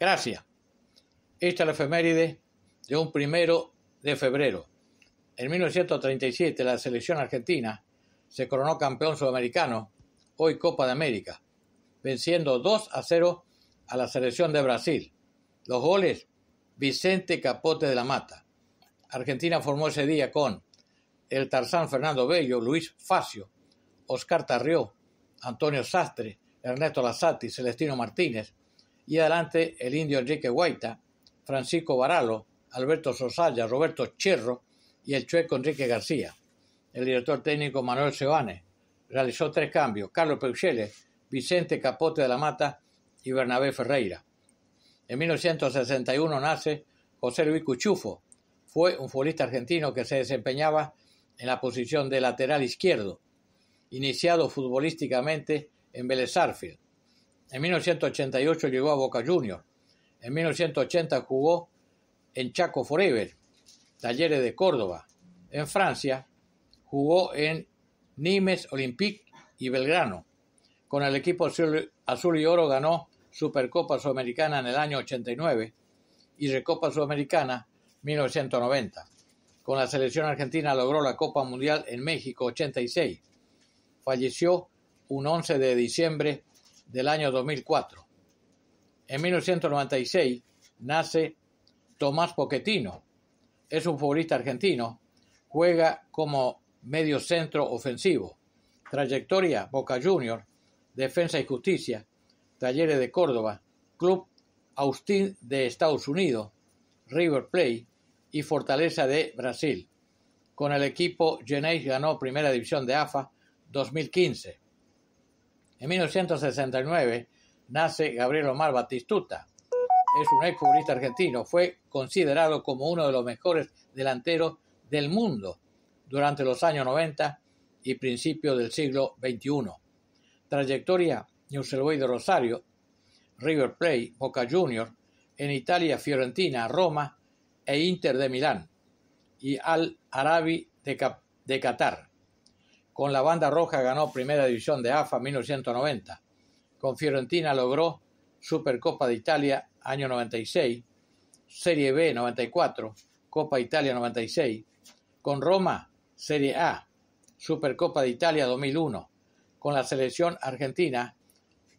Gracias. Esta es la efeméride de un primero de febrero. En 1937 la selección argentina se coronó campeón sudamericano, hoy Copa de América, venciendo 2 a 0 a la selección de Brasil. Los goles, Vicente Capote de la Mata. Argentina formó ese día con el Tarzán Fernando Bello, Luis Facio, Oscar Tarrió, Antonio Sastre, Ernesto Lazati, Celestino Martínez, y adelante el indio Enrique Guaita, Francisco Baralo, Alberto Sosaya, Roberto Cherro y el chueco Enrique García. El director técnico Manuel Sebane realizó tres cambios, Carlos Peucheles, Vicente Capote de la Mata y Bernabé Ferreira. En 1961 nace José Luis Cuchufo, fue un futbolista argentino que se desempeñaba en la posición de lateral izquierdo, iniciado futbolísticamente en belezarfield en 1988 llegó a Boca Juniors. En 1980 jugó en Chaco Forever, Talleres de Córdoba. En Francia jugó en Nimes Olympique y Belgrano. Con el equipo azul y oro ganó Supercopa Sudamericana en el año 89 y Recopa Sudamericana 1990. Con la selección argentina logró la Copa Mundial en México 86. Falleció un 11 de diciembre del año 2004. En 1996 nace Tomás Poquetino. Es un futbolista argentino. Juega como medio centro ofensivo. Trayectoria Boca Junior, Defensa y Justicia, Talleres de Córdoba, Club Austin de Estados Unidos, River Plate y Fortaleza de Brasil. Con el equipo Genéis ganó Primera División de AFA 2015. En 1969 nace Gabriel Omar Batistuta. Es un exfutbolista argentino. Fue considerado como uno de los mejores delanteros del mundo durante los años 90 y principios del siglo XXI. Trayectoria Newell's de Rosario, River Plate, Boca Juniors, en Italia Fiorentina, Roma e Inter de Milán y Al Arabi de, de Qatar. Con la banda roja ganó Primera División de AFA 1990. Con Fiorentina logró Supercopa de Italia año 96, Serie B 94, Copa Italia 96. Con Roma, Serie A, Supercopa de Italia 2001. Con la selección argentina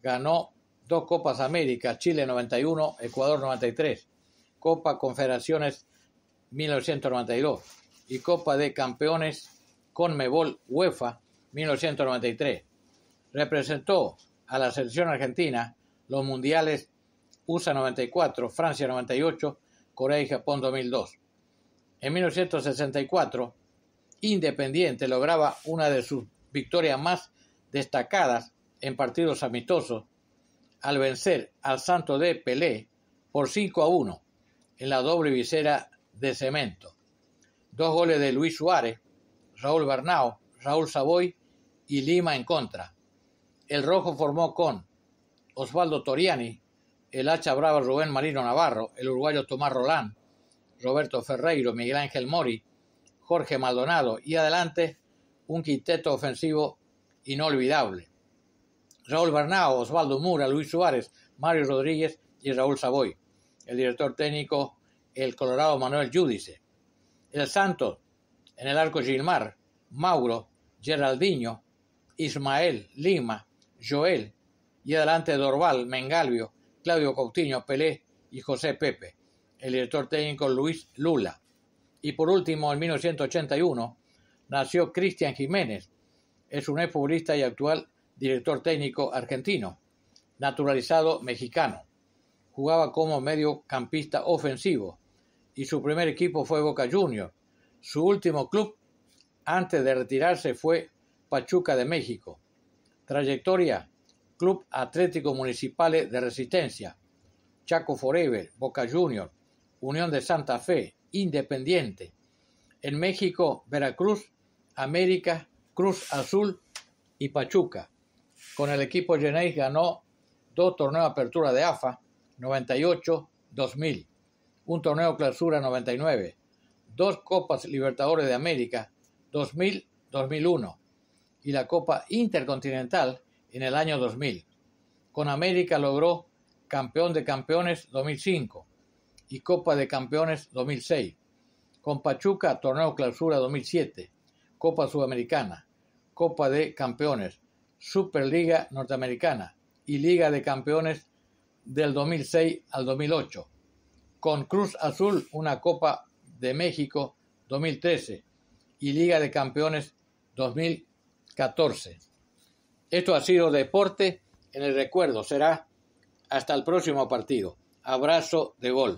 ganó dos Copas América, Chile 91, Ecuador 93. Copa Confederaciones 1992 y Copa de Campeones Conmebol UEFA 1993. Representó a la selección argentina los mundiales USA 94, Francia 98, Corea y Japón 2002. En 1964, Independiente lograba una de sus victorias más destacadas en partidos amistosos al vencer al Santo de Pelé por 5 a 1 en la doble visera de cemento. Dos goles de Luis Suárez Raúl Barnao, Raúl Savoy y Lima en contra. El Rojo formó con Osvaldo Toriani, el hacha brava Rubén Marino Navarro, el uruguayo Tomás Rolán, Roberto Ferreiro, Miguel Ángel Mori, Jorge Maldonado y adelante un quinteto ofensivo inolvidable. Raúl Bernao, Osvaldo Mura, Luis Suárez, Mario Rodríguez y Raúl Savoy. El director técnico, el Colorado Manuel Yúdice. El Santos, en el arco Gilmar, Mauro, Geraldinho, Ismael, Lima, Joel y adelante Dorval, Mengalvio, Claudio Coutinho, Pelé y José Pepe. El director técnico Luis Lula. Y por último, en 1981 nació Cristian Jiménez. Es un ex futbolista y actual director técnico argentino, naturalizado mexicano. Jugaba como mediocampista ofensivo y su primer equipo fue Boca Juniors su último club antes de retirarse fue Pachuca de México. Trayectoria: Club Atlético municipal de Resistencia, Chaco Forever, Boca Junior, Unión de Santa Fe, Independiente. En México, Veracruz, América, Cruz Azul y Pachuca. Con el equipo Genéis ganó dos torneos de apertura de AFA, 98-2000, un torneo clausura 99 dos Copas Libertadores de América 2000-2001 y la Copa Intercontinental en el año 2000. Con América logró Campeón de Campeones 2005 y Copa de Campeones 2006. Con Pachuca, Torneo Clausura 2007, Copa Sudamericana, Copa de Campeones, Superliga Norteamericana y Liga de Campeones del 2006 al 2008. Con Cruz Azul, una Copa de México 2013 y Liga de Campeones 2014. Esto ha sido Deporte en el Recuerdo. Será hasta el próximo partido. Abrazo de gol.